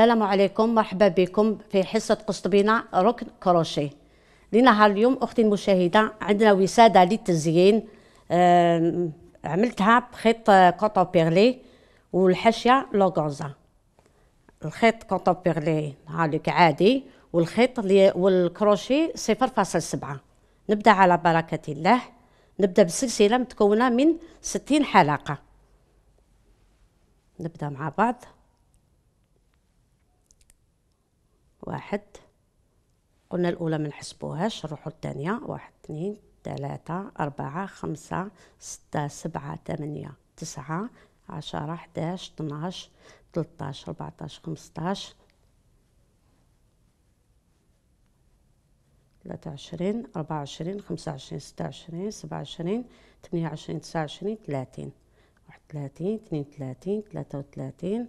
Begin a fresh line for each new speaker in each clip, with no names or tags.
السلام عليكم مرحبا بكم في حصة قسطبينة ركن كروشي لنا اليوم أختي المشاهدة عندنا وسادة للتزيين عملتها بخيط كوتو بيرلي والحشية لوغوزا الخيط كوتو بيرلي هالك عادي والخيط والكروشي صفر فاصل سبعة نبدأ على بركة الله نبدأ بسلسلة متكونة من ستين حلقة نبدأ مع بعض واحد قلنا الأولى ما نحسبوهاش نروحو الثانية واحد اثنين ثلاثة أربعة خمسة ستة سبعة ثمانية تسعة عشرة حداش اثناش تلتاش ربعتاش خمسطاش ثلاثة وعشرين أربعة وعشرين خمسة وعشرين ستة وعشرين سبعة وعشرين ثمانية وعشرين تسعة وعشرين ثلاثين واحد ثلاثين اثنين ثلاثين ثلاثة وثلاثين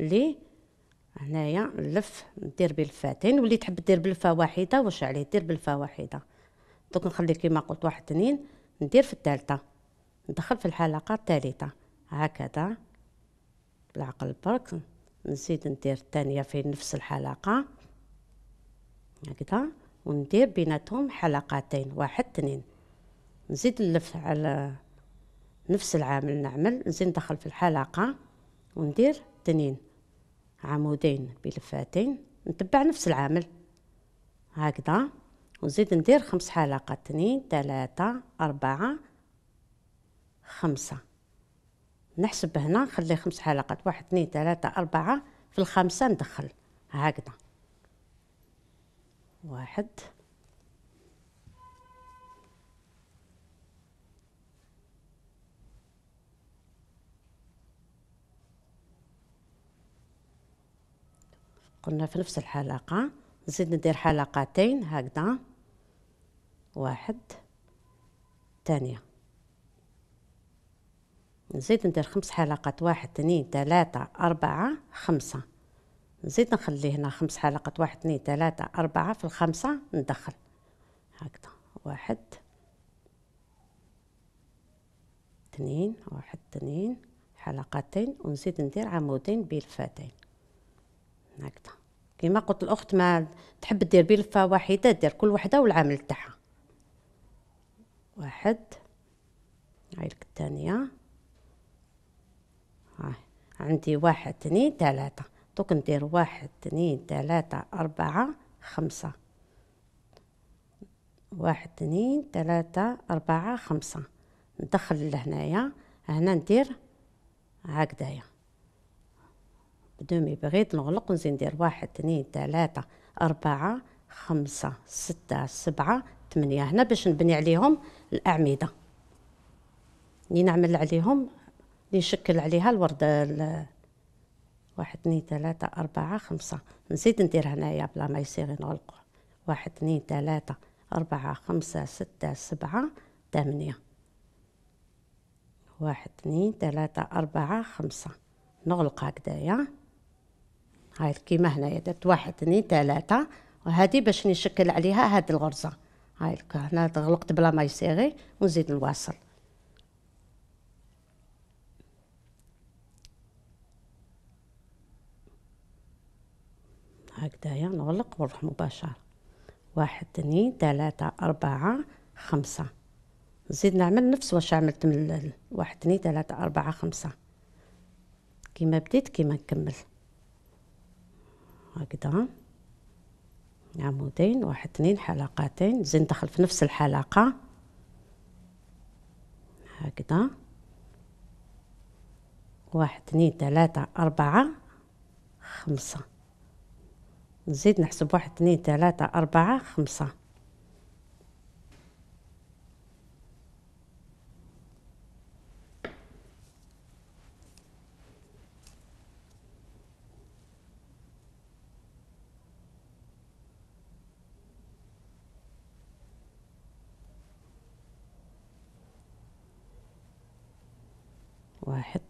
لي هنايا اللف ندير به لفتين واللي تحب دير بلفه واحده واش عليه دير بلفه واحده دوك نخلي كيما قلت واحد اثنين ندير في الثالثه ندخل في الحلقه الثالثه هكذا بالعقل برك نزيد ندير الثانيه في نفس الحلقه هكذا وندير بيناتهم حلقتين واحد اثنين نزيد نلف على نفس العامل نعمل نزيد ندخل في الحلقه وندير اثنين عمودين بلفاتين نتبع نفس العمل هكذا ونزيد ندير خمس حلقات اثنين ثلاثة أربعة خمسة نحسب هنا نخلي خمس حلقات واحد اثنين ثلاثة أربعة في الخمسة ندخل هكذا واحد قلنا في نفس الحلقة نزيد ندير حلقتين هكذا واحد ثانية نزيد ندير خمس حلقات واحد اثنين ثلاثة أربعة خمسة نزيد نخلي هنا خمس حلقات واحد اثنين ثلاثة أربعة في الخمسة ندخل هكذا واحد اثنين واحد اثنين حلقتين ونزيد ندير عمودين بلفتين هكذا كما قلت الاخت ما تحب دير بلفه واحده دير كل وحده والعامل تاعها واحد هاي الثانيه هاي عندي واحد اثنين ثلاثه دوك ندير واحد اثنين ثلاثه اربعه خمسه واحد اثنين ثلاثه اربعه خمسه ندخل لهنايا هنا ندير هكذايا بدومي بغيت نغلق ونزيد ندير واحد اثنين ثلاثة أربعة خمسة ستة سبعة ثمانية هنا باش نبني عليهم الأعمدة لي نعمل عليهم لي نشكل عليها الوردة واحد اثنين ثلاثة أربعة خمسة نزيد ندير هنايا بلا ما يصير نغلق واحد اثنين ثلاثة أربعة خمسة ستة سبعة ثمانية واحد اثنين ثلاثة أربعة خمسة نغلق هكذايا هاي كيما هنايا درت واحد اثنين ثلاثة وهذه باش نشكل عليها هاد الغرزة هاي هنا غلقت بلا ما يسيغي ونزيد نواصل هكذايا نغلق ونروح مباشرة واحد اثنين ثلاثة أربعة خمسة نزيد نعمل نفس واش عملت من واحد اثنين ثلاثة أربعة خمسة كيما بديت كيما نكمل هكذا عمودين واحد اثنين حلقتين زين دخل في نفس الحلقة هكذا واحد اثنين ثلاثة أربعة خمسة نزيد نحسب واحد اثنين ثلاثة أربعة خمسة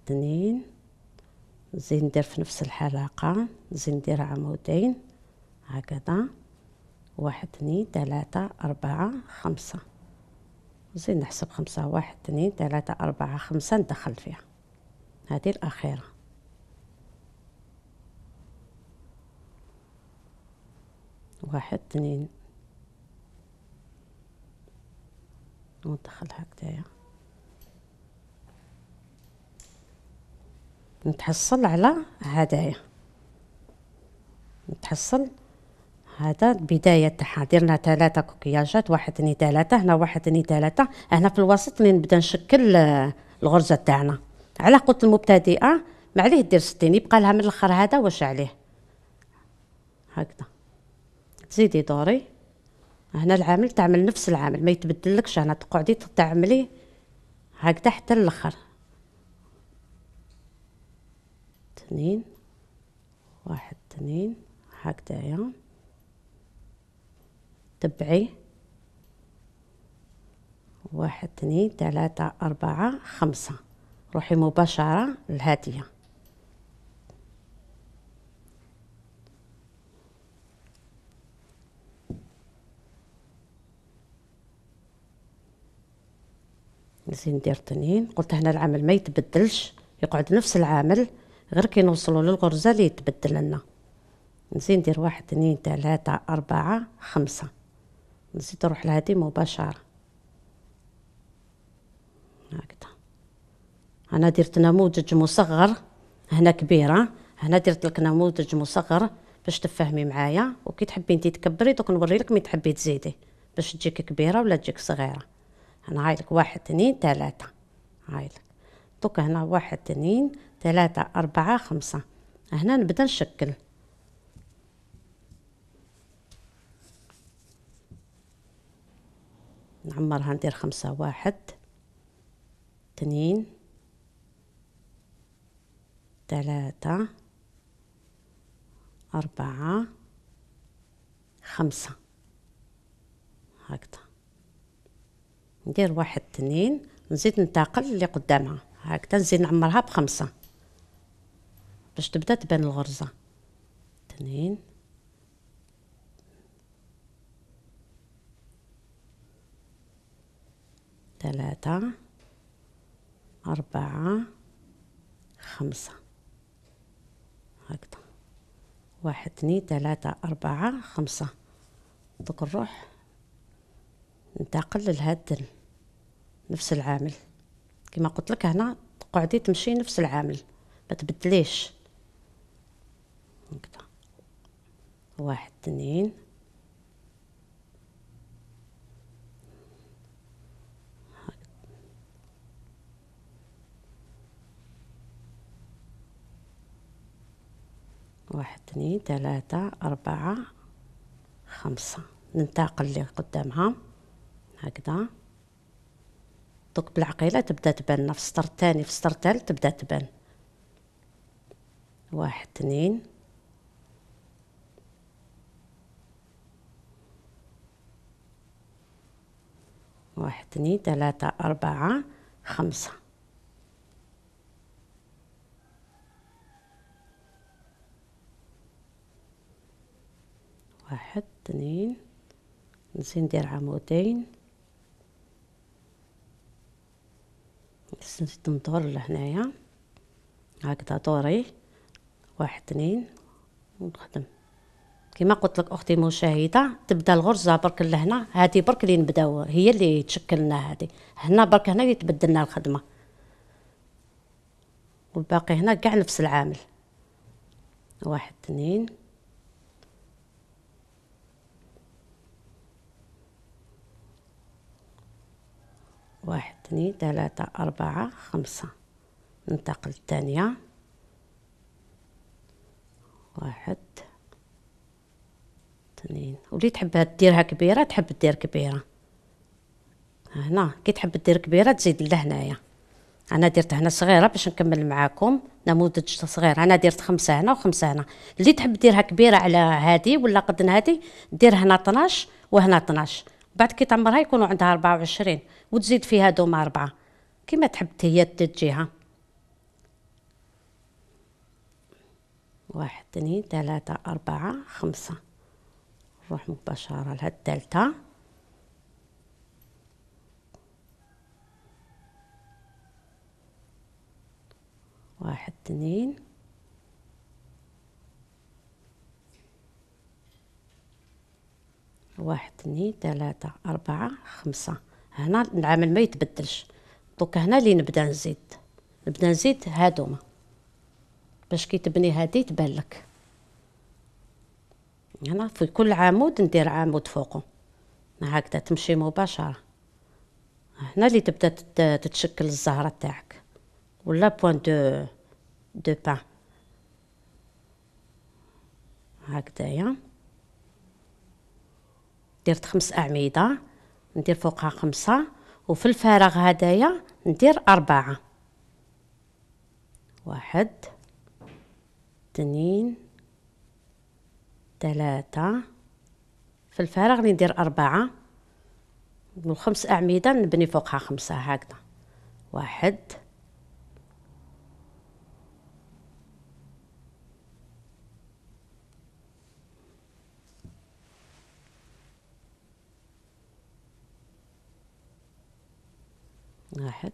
اثنين زين ندير في نفس الحلقة زين ندير عمودين هكذا واحد اثنين ثلاثة أربعة خمسة زين نحسب خمسة واحد اثنين ثلاثة أربعة خمسة ندخل فيها هذه الأخيرة واحد اثنين وندخل هكذا نتحصل على هدايا نتحصل هذا البداية تاعها درنا ثلاثة كوكياجات واحد اثنين ثلاثة هنا واحد اثنين ثلاثة هنا في الوسط اللي نبدا نشكل آه، الغرزة تاعنا على قلت المبتدئة ما عليه دير ستين يبقى لها من الاخر هذا واش عليه هكذا تزيدي دوري هنا العامل تعمل نفس العامل ما يتبدلكش هنا تقعدي تعملي هكذا حتى الاخر اثنين واحد اثنين هكذايا تبعي واحد اثنين ثلاثة أربعة خمسة روحي مباشرة للهادية نزيد ندير اثنين قلت هنا العمل ما يتبدلش يقعد نفس العامل غير كي نوصلوا للغرزه اللي يتبدل لنا نزيد ندير واحد اثنين ثلاثة أربعة خمسة نزيد نروح لهادي مباشرة هكذا أنا درت نموذج مصغر هنا كبيرة هنا درت لك نموذج مصغر باش تفهمي معايا وكي تحبي انتي تكبري دوك نوري لك مين تحبي تزيدي باش تجيك كبيرة ولا تجيك صغيرة هنا عايلك واحد اثنين ثلاثة عايلك دوك هنا واحد اثنين ثلاثة أربعة خمسة هنا نبدا نشكل نعمرها ندير خمسة واحد اثنين ثلاثة أربعة خمسة هكذا ندير واحد اثنين نزيد ننتقل اللي قدامها هكذا نزيد نعمرها بخمسة باش تبدا تبان الغرزه اثنين ثلاثة أربعة خمسة هكذا واحد اثنين ثلاثة أربعة خمسة دوك نروح ننتقل لهاد نفس العامل كما قلت لك هنا تقعدي تمشي نفس العامل ما تبدليش هكذا واحد اثنين واحد اثنين ثلاثة أربعة خمسة ننتقل اللي قدامها هكذا دوك بالعقيلة تبدا تبان في السطر الثاني في السطر الثالث تبدا تبان واحد اثنين واحد اثنين ثلاثة أربعة خمسة واحد اثنين نزيد ندير عمودين نزيد ندور لهنايا هكذا دوري واحد اثنين ونخدم كما قلت لك اختي مشاهده تبدا الغرزه برك لهنا هذه برك اللي نبداو هي اللي تشكلنا هذه هنا برك هنا يتبدلنا الخدمه والباقي هنا كاع نفس العامل واحد اثنين واحد اثنين ثلاثة أربعة خمسة ننتقل الثانية واحد اثنين ولي تحب ديرها كبيره تحب دير كبيره هنا آه، نعم. كي تحب دير كبيره تزيد لهنايا انا درت هنا صغيره باش نكمل معاكم نموذج صغير انا درت خمسه هنا وخمسه هنا اللي تحب ديرها كبيره على هذه ولا قد هذه دير هنا 12 وهنا 12 بعد كي تعمرها يكونوا عندها 24 وتزيد فيها دوما اربعه كيما تحب هي تجيها واحد اثنين ثلاثه اربعه خمسه نروح مباشرة الدلتا واحد اثنين واحد اثنين ثلاثة أربعة خمسة هنا العمل ما يتبدلش دوك هنا اللي نبدا نزيد نبدا نزيد هادوما باش كي تبني هادي تبان لك هنا في كل عمود ندير عمود فوقه هكذا تمشي مباشرة هنا اللي تبدا تتشكل الزهرة تاعك ولا بوان دو دو بان هكذايا درت خمس أعمدة ندير فوقها خمسة وفي الفراغ هدايا ندير أربعة واحد اثنين ثلاثة في الفراغ ندير أربعة من خمس أعمدة نبني فوقها خمسة هكذا واحد واحد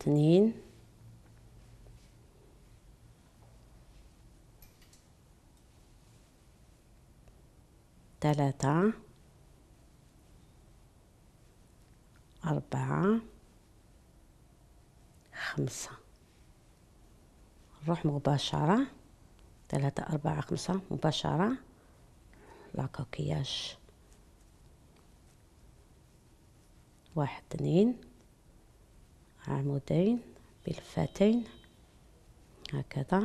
اثنين ثلاثة أربعة خمسة نروح مباشرة ثلاثة أربعة خمسة مباشرة لاكوكياج واحد اثنين عمودين بلفتين هكذا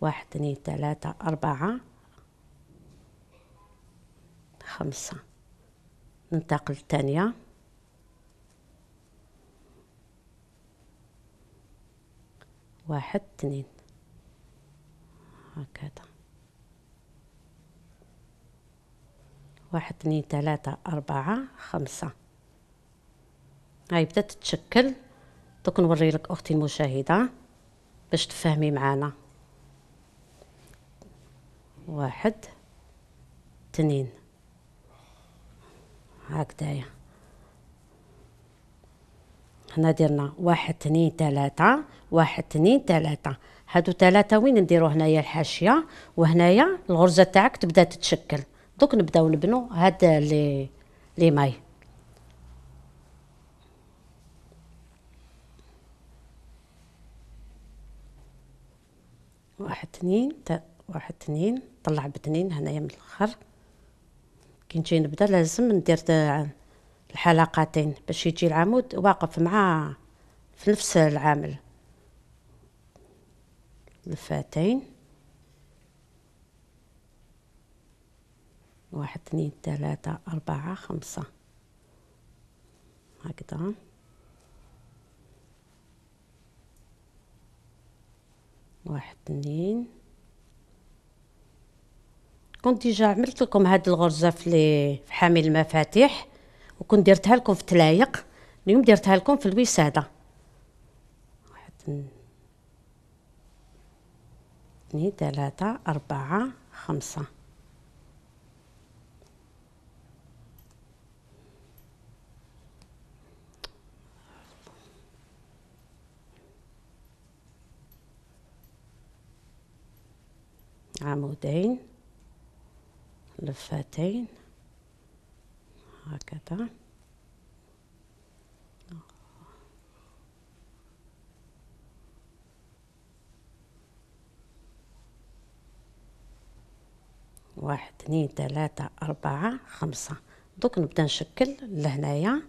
واحد اثنين ثلاثة أربعة خمسة ننتقل الثانية واحد اثنين هكذا واحد اثنين ثلاثة أربعة خمسة هاي بدات تتشكل دوك نوري لك أختي المشاهدة باش تفهمي معانا واحد اثنين هكذايا هنا درنا واحد اثنين ثلاثة واحد اثنين ثلاثة هادو ثلاثة وين نديرو هنايا الحاشية وهنايا الغرزة تاعك تبدا تتشكل دوك نبداو نبنو هاد لي لي ماي واحد اثنين واحد اثنين طلع بثنين هنايا من الاخر كي نجي نبدا لازم ندير الحلقتين باش يجي العمود واقف مع في نفس العامل لفاتين واحد اثنين ثلاثة أربعة خمسة هكذا واحد اثنين كنت ديجا عملت لكم هاد الغرزه في حامل المفاتيح وكنت درتها لكم في تلايق اليوم درتها لكم في الوساده واحد اثنين ثلاثه اربعه خمسه عمودين لفتين هكذا واحد اثنين ثلاثة أربعة خمسة دوك نبدا نشكل لهنايا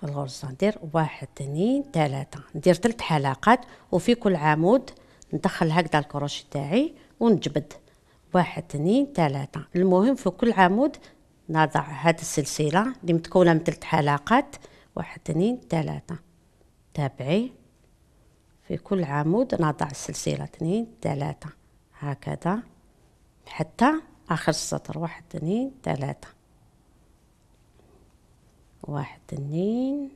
في الغرزة ندير واحد اثنين ثلاثة ندير ثلاث حلقات وفي كل عمود ندخل هكذا الكروشي تاعي ونجبد واحد اثنين ثلاثة المهم في كل عمود نضع هذه السلسلة اللي متكونة من ثلاث حلقات واحد اثنين ثلاثة تابعي في كل عمود نضع السلسلة اثنين ثلاثة هكذا حتى آخر السطر واحد اثنين ثلاثة واحد اثنين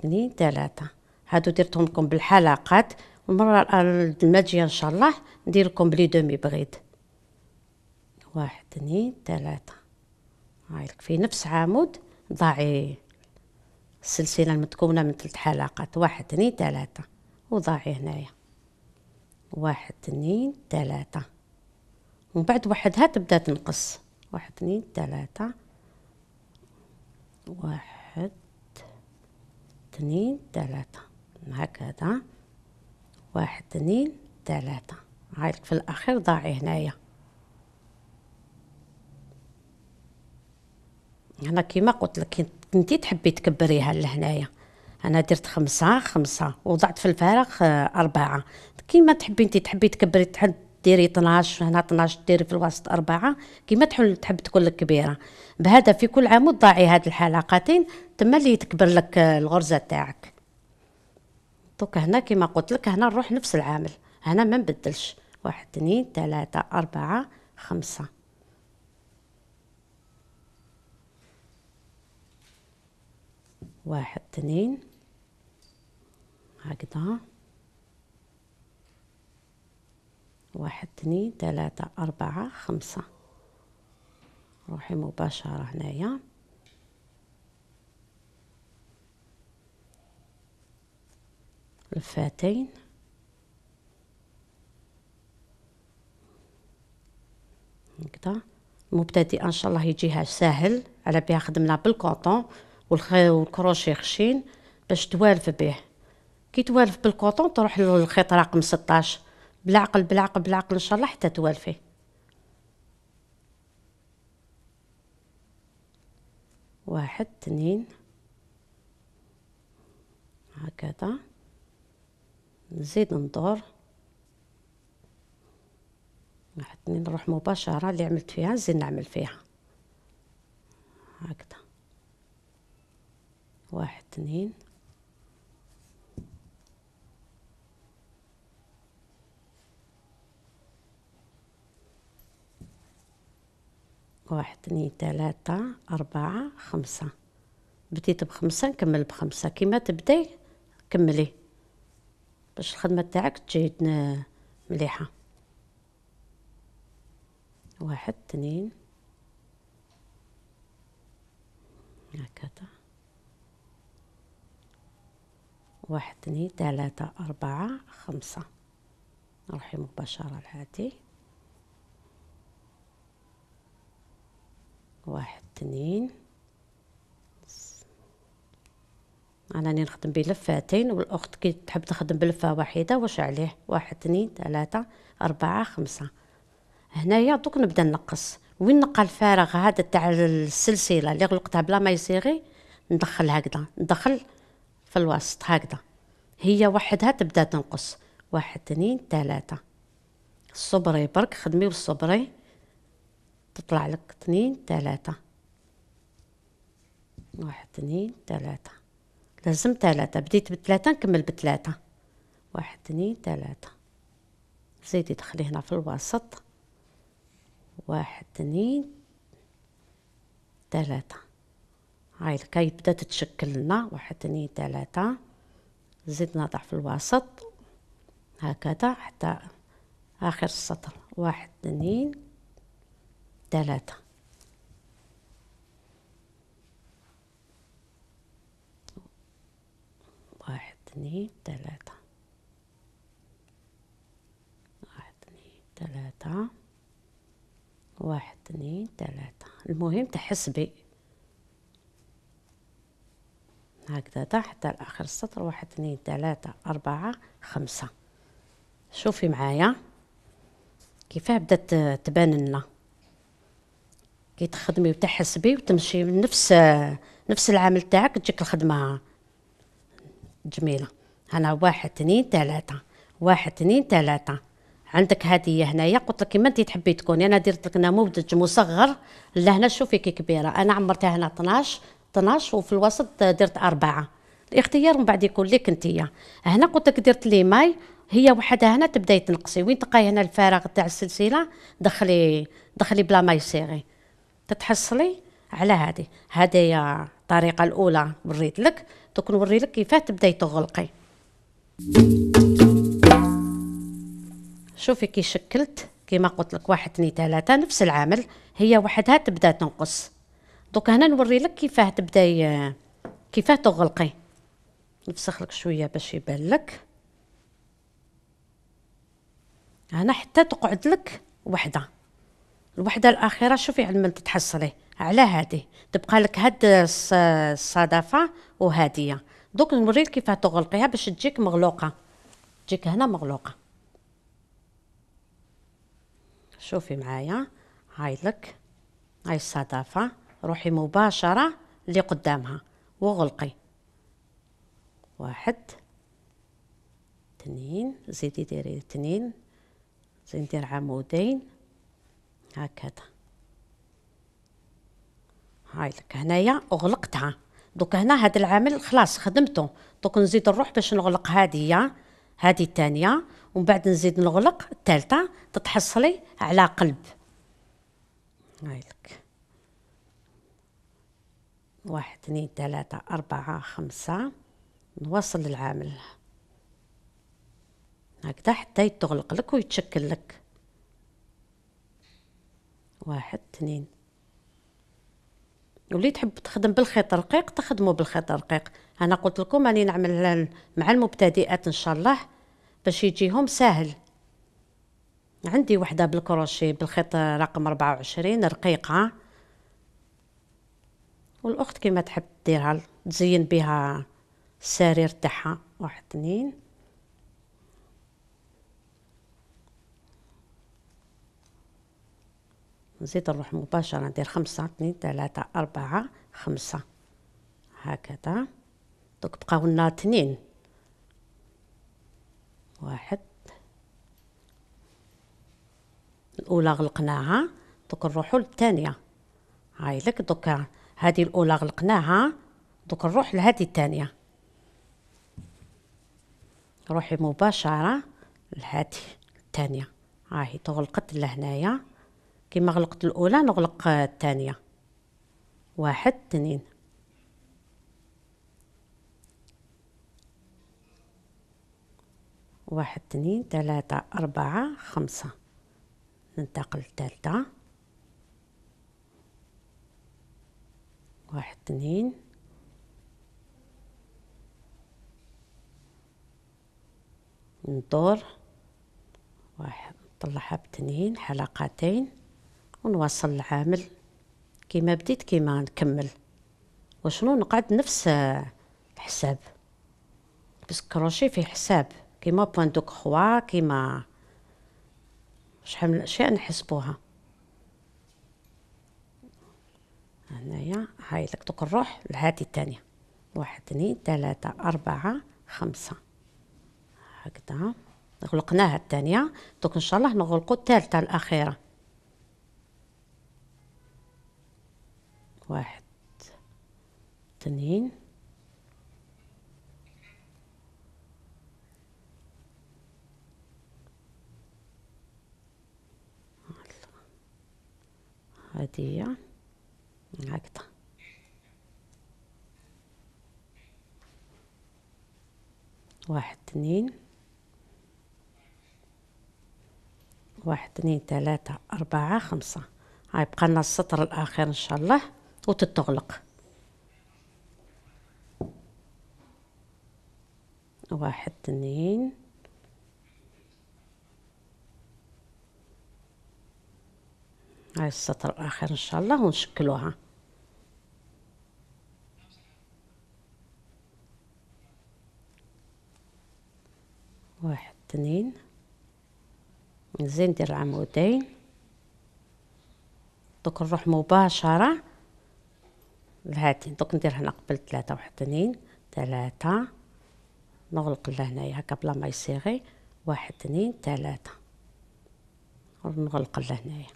اثنين ثلاثة هادو درتهم لكم بالحلقات المره لما تجي ان شاء الله ندير لكم بلي دومي بغيد واحد اثنين ثلاثه هاي في نفس عمود ضعي السلسله المتكونه من ثلاث حلقات واحد اثنين ثلاثه وضعي هنايا واحد اثنين ثلاثه ومن بعد وحدها تبدا تنقص واحد اثنين ثلاثه واحد اثنين ثلاثه هكذا واحد اثنين ثلاثة عايلك في الأخير ضاعي هنايا هنا كيما قلت لك انتي تحبي تكبريها لهنايا انا درت خمسة خمسة وضعت في الفراغ آه، أربعة كيما تحبي انتي تحبي تكبري تحد ديري 12 هنا 12 ديري في الوسط أربعة كيما تحل تحب تكون كبيرة بهذا في كل عمود ضاعي هاد الحلقتين تما اللي تكبر لك آه، الغرزة تاعك دوك هنا كما قلت لك هنا نروح نفس العامل هنا ما نبدلش واحد اثنين ثلاثة أربعة خمسة واحد اثنين هكذا واحد اثنين ثلاثة أربعة خمسة روحي مباشرة هنايا لفتين هكذا المبتدئ ان شاء الله يجيها ساهل على بها خدمنا بالكوطون والكروشي خشين باش توالف به كي توالف بالكوطون تروح للخيط رقم 16 بالعقل بالعقل بالعقل ان شاء الله حتى توالفي واحد اثنين هكذا نزيد ندور واحد اثنين نروح مباشرة اللي عملت فيها نزيد نعمل فيها هكذا واحد اثنين واحد اثنين ثلاثة أربعة خمسة بديت بخمسة نكمل بخمسة كيما تبداي كملي باش الخدمه تاعك تجي مليحه واحد اثنين هكذا واحد اثنين ثلاثة أربعة خمسة نروحي مباشرة لهادي واحد اثنين راني نخدم بلفاتين والاخت كي تحب تخدم بلفه واحده واش عليه واحد اثنين ثلاثه اربعه خمسه هنايا دوك نبدا نقص وين نلقى الفارغ هذا تاع السلسله اللي غلقتها بلا ما يصيغي ندخل هكذا ندخل في الوسط هكذا هي وحدها تبدا تنقص واحد اثنين ثلاثه صبري برك خدمي بالصبري تطلع لك اثنين ثلاثه واحد اثنين ثلاثه لازم ثلاثة بديت بثلاثة نكمل بثلاثة واحد اثنين ثلاثة زيدي دخلي هنا في الوسط واحد اثنين ثلاثة هاي الكاي بدا تتشكل لنا واحد اثنين ثلاثة زيد نضع في الوسط هكذا حتى آخر السطر واحد اثنين ثلاثة اثنين ثلاثة واحد اثنين ثلاثة واحد اثنين ثلاثة المهم تحسبي هكذا حتى لآخر السطر واحد اثنين ثلاثة أربعة خمسة شوفي معايا كيفاه بدات تبان لنا كي تخدمي وتحسبي وتمشي نفس نفس العمل تاعك تجيك الخدمه جميله هنا واحد اثنين ثلاثه واحد اثنين ثلاثه عندك هديه هنايا قلت لك كيما انت تحبي تكوني انا درت لك نموذج مصغر لهنا شوفي كي كبيره انا عمرتها هنا 12 12 وفي الوسط درت اربعه الاختيار من بعد يكون لك انت هنا قلت لك درت لي ماي هي وحدها هنا تبداي تنقصي وين تلقاي هنا الفراغ تاع السلسله دخلي دخلي بلا ماي سيغي تتحصلي على هذه هذه هي الطريقه الاولى وريت لك دوك نوري لك كيفاه تبداي تغلقي شوفي كي شكلت كيما قلت لك واحد اثنين ثلاثه نفس العامل هي وحدها تبدا تنقص دوك هنا نوري لك كيفاه تبداي كيفاه تغلقي نفسخ لك شويه باش يبان لك هنا حتى تقعد لك وحده الوحده الاخيره شوفي على من تتحصلي على هذه تبقى لك هاد الصدفه وهاديه دوك نوريك كيفاه تغلقيها باش تجيك مغلوقه تجيك هنا مغلوقه شوفي معايا هاي لك هاي الصدفه روحي مباشره اللي قدامها وغلقي واحد اثنين زيدي ديري اثنين زيدي ندير عمودين هكذا هاي لك هنايا غلقتها دوك هنا هذا العامل خلاص خدمته دوك نزيد نروح باش نغلق هذه هذه الثانيه ومن بعد نزيد نغلق الثالثه تتحصلي على قلب هاي لك واحد اثنين ثلاثة أربعة خمسة نوصل للعامل هكذا حتى يتغلق لك ويتشكل لك واحد اثنين واللي تحب تخدم بالخيط الرقيق تخدموا بالخيط الرقيق انا قلت لكم راني نعمل مع المبتدئات ان شاء الله باش يجيهم ساهل عندي وحده بالكروشي بالخيط رقم 24 رقيقه والاخت كيما تحب ديرها تزين بها السرير تاعها واحد اثنين نزيد نروح مباشرة ندير خمسة اثنين ثلاثة أربعة خمسة هكذا دوك بقاو لنا اثنين واحد الأولى غلقناها دوك نروحو للثانية هايلك دوك هادي الأولى غلقناها دوك نروح لهادي الثانية روحي مباشرة لهادي الثانية هاهي تغلقت لهنايا كما غلقت الاولى نغلق الثانيه واحد اثنين واحد اثنين ثلاثة أربعة خمسة ننتقل الثالثة واحد اثنين ندور واحد نطلعها بتنين حلقتين ونواصل العامل كيما بديت كيما نكمل وشنو نقعد نفس الحساب آه، بس كروشي في حساب كيما بوان دو كخوا كيما شحال من الاشياء نحسبوها هنايا هاي لك دوك نروح لهادي التانية واحد اثنين ثلاثة أربعة خمسة هكذا غلقناها التانية دوك إن شاء الله نغلقو التالتة الأخيرة واحد اثنين هادي هي هكذا واحد اثنين واحد اثنين ثلاثة أربعة خمسة هيبقى لنا السطر الأخير إن شاء الله وتتغلق واحد اثنين هاي السطر الآخر إن شاء الله ونشكلوها واحد اثنين زين ندير العمودين دوك نروح مباشرة هاتين دوك ندير هنا قبل ثلاثة اثنين ثلاثة نغلق لهنايا هكا بلا ما يصيغي واحد اثنين ثلاثة ونغلق لهنايا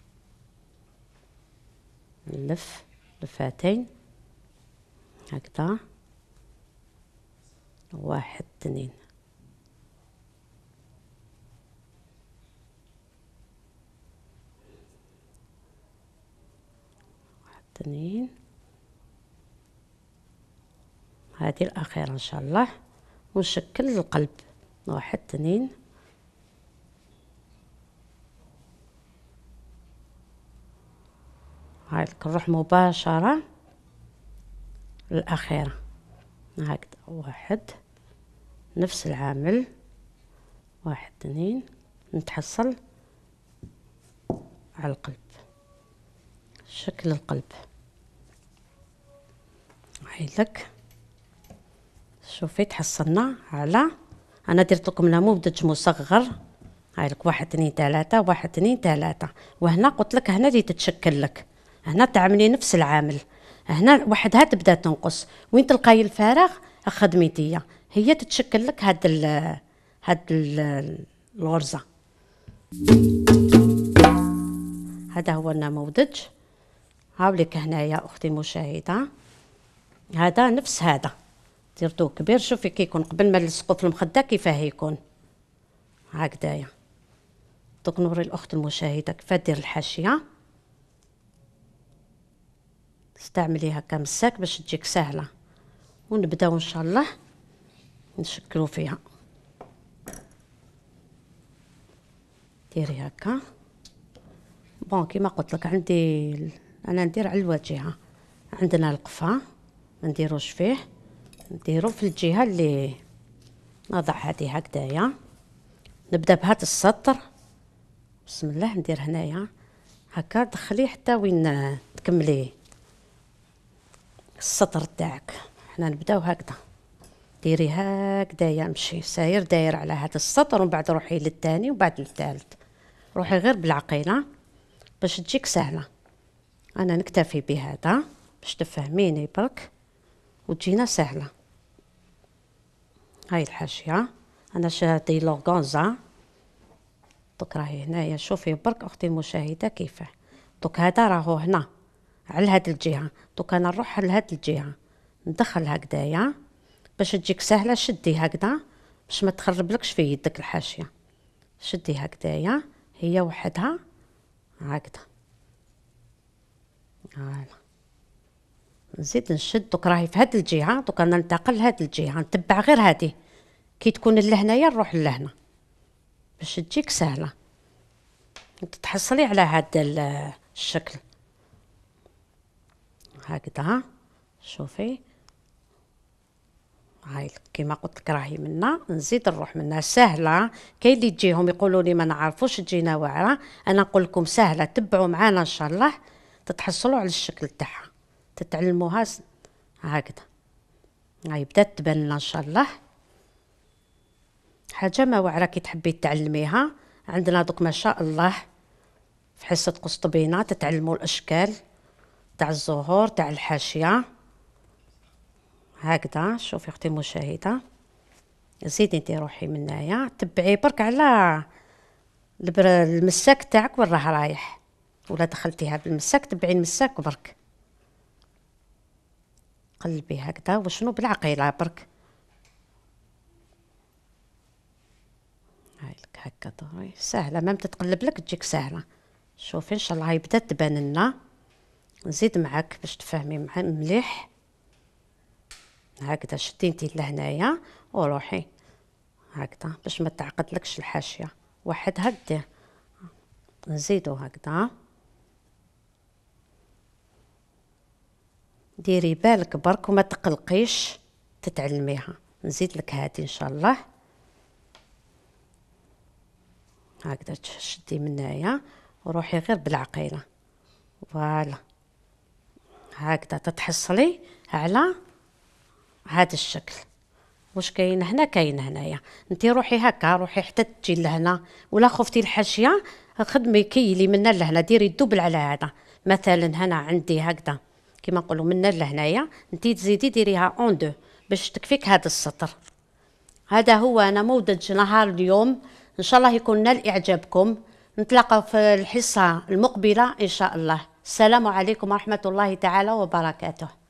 نلف لفاتين هكذا واحد اثنين واحد اثنين هذه الأخيرة إن شاء الله ونشكل القلب واحد اثنين هاي نروح مباشرة الأخيرة هكذا واحد نفس العامل واحد اثنين نتحصل على القلب شكل القلب هاي لك شوفي تحصلنا على انا درت لكم مبدج مصغر هاي لك واحد اثنين ثلاثة واحد اثنين ثلاثة وهنا قلت لك هنا اللي تتشكل لك هنا تعملي نفس العامل هنا وحدها تبدا تنقص وين تلقاي الفراغ خدميتية هي تتشكل لك هاد الـ هاد الـ الغرزة هذا هو النموذج هاوليك هنايا اختي المشاهده هذا نفس هذا درتوه كبير شوفي كيكون قبل ما نلصقو في المخده كيفاه يكون هكدايا دوك نوري الاخت المشاهده كيفاه دير الحاشيه استعملي هكا مساك باش تجيك سهله ونبداو ان شاء الله نشكلو فيها ديري هكا بون كيما قلت لك عندي انا ندير على الواجهه عندنا القفا ما نديروش فيه نديرو في الجهه اللي نضع هذه هكذايا نبدا بهاد السطر بسم الله ندير هنايا هكا دخلي حتى وين تكملي السطر تاعك حنا نبداو هكذا ديري هكذايا مشي ساير داير على هذا السطر ومن بعد روحي للثاني ومن بعد للثالث روحي غير بالعقيله باش تجيك سهله انا نكتفي بهذا باش تفهميني برك وتجينا سهلة هاي الحاشية أنا شهادتي لوغونزا دوك راهي هنايا شوفي برك أختي المشاهدة كيفاه دوك هذا راهو هنا على هاد الجهة دوك أنا نروح على هاد الجهة ندخل هكدايا باش تجيك سهلة شدي هكذا باش ما تخربلكش في يدك الحاشية شدي هكدايا هي وحدها هكذا هالا نزيد نشد دوك راهي في هاد الجهه دوك انا ننتقل لهاد الجهه نتبع غير هادي كي تكون لهنايا نروح لهنا باش تجيك سهله تتحصلي على هذا الشكل هكذا شوفي هاي كيما قلت لك راهي منا نزيد نروح منا سهله كاين اللي تجيهم يقولوا لي ما نعرفوش تجينا واعره انا نقول لكم سهله تبعوا معانا ان شاء الله تتحصلوا على الشكل تاعها تتعلموها هكذا هاي بدات تبان لنا ان شاء الله حاجه ما واعره كي تحبي تعلميها عندنا دوك ما شاء الله في حصه قسطبينه تتعلموا الاشكال تاع الزهور تاع الحاشيه هكذا شوفي اختي المشاهده زيدي انت روحي من هنايا تبعي برك على المساك تاعك وين راه رايح ولا دخلتيها بالمساك تبعي المساك برك قلبي هكذا وشنو بالعقيله برك هاي لك هكا دوري سهله مام تتقلب لك تجيك سهله شوفي ان شاء الله هاي بدات تبان لنا نزيد معاك باش تفهمي مع مليح هكذا شدي انتي لهنايا وروحي هكذا باش ما تعقدلكش الحاشيه واحد هكدا نزيدو هكذا ديري بالك برك وما تقلقيش تتعلميها نزيد لك هادي ان شاء الله هكذا تشدي من هنايا وروحي غير بالعقيله فوالا هكذا تتحصلي على هذا الشكل واش كاين هنا كاين هنايا انت روحي هكا روحي حتى تجي لهنا ولا خفتي الحاشيه خدمي كيلي من لهنا ديري الدبل على هذا مثلا هنا عندي هكذا كما نقولوا من لهنايا انت تزيدي ديريها اون دو باش تكفيك هذا السطر هذا هو انا مودج نهار اليوم ان شاء الله يكون نال اعجابكم نتلاقاو في الحصه المقبله ان شاء الله السلام عليكم ورحمه الله تعالى وبركاته